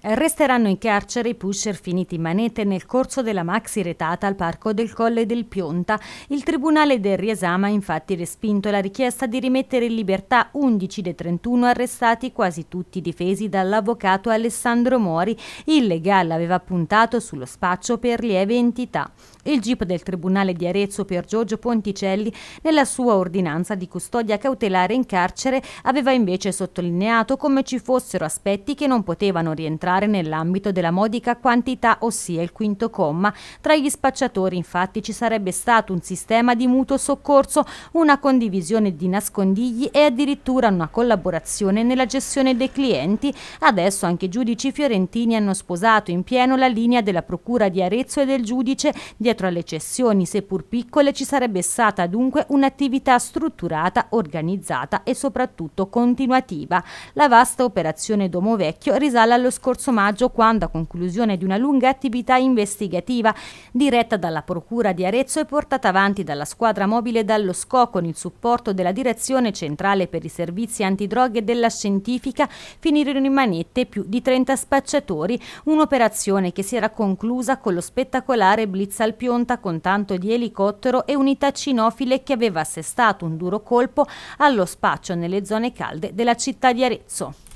Resteranno in carcere i pusher finiti in manette nel corso della maxi retata al Parco del Colle del Pionta. Il Tribunale del Riesama ha infatti respinto la richiesta di rimettere in libertà 11 dei 31 arrestati, quasi tutti difesi dall'avvocato Alessandro Mori. Il legale aveva puntato sullo spaccio per lieve entità. Il GIP del Tribunale di Arezzo per Giorgio Ponticelli, nella sua ordinanza di custodia cautelare in carcere, aveva invece sottolineato come ci fossero aspetti che non potevano rientrare entrare nell'ambito della modica quantità, ossia il quinto comma. Tra gli spacciatori infatti ci sarebbe stato un sistema di mutuo soccorso, una condivisione di nascondigli e addirittura una collaborazione nella gestione dei clienti. Adesso anche i giudici fiorentini hanno sposato in pieno la linea della Procura di Arezzo e del giudice. Dietro alle cessioni, seppur piccole, ci sarebbe stata dunque un'attività strutturata, organizzata e soprattutto continuativa. La vasta operazione Domo Vecchio risale allo scorso scorso maggio quando, a conclusione di una lunga attività investigativa diretta dalla Procura di Arezzo e portata avanti dalla squadra mobile dallo SCO con il supporto della Direzione Centrale per i Servizi Antidroghe della Scientifica, finirono in manette più di 30 spacciatori, un'operazione che si era conclusa con lo spettacolare blitz al Pionta con tanto di elicottero e unità cinofile che aveva assestato un duro colpo allo spaccio nelle zone calde della città di Arezzo.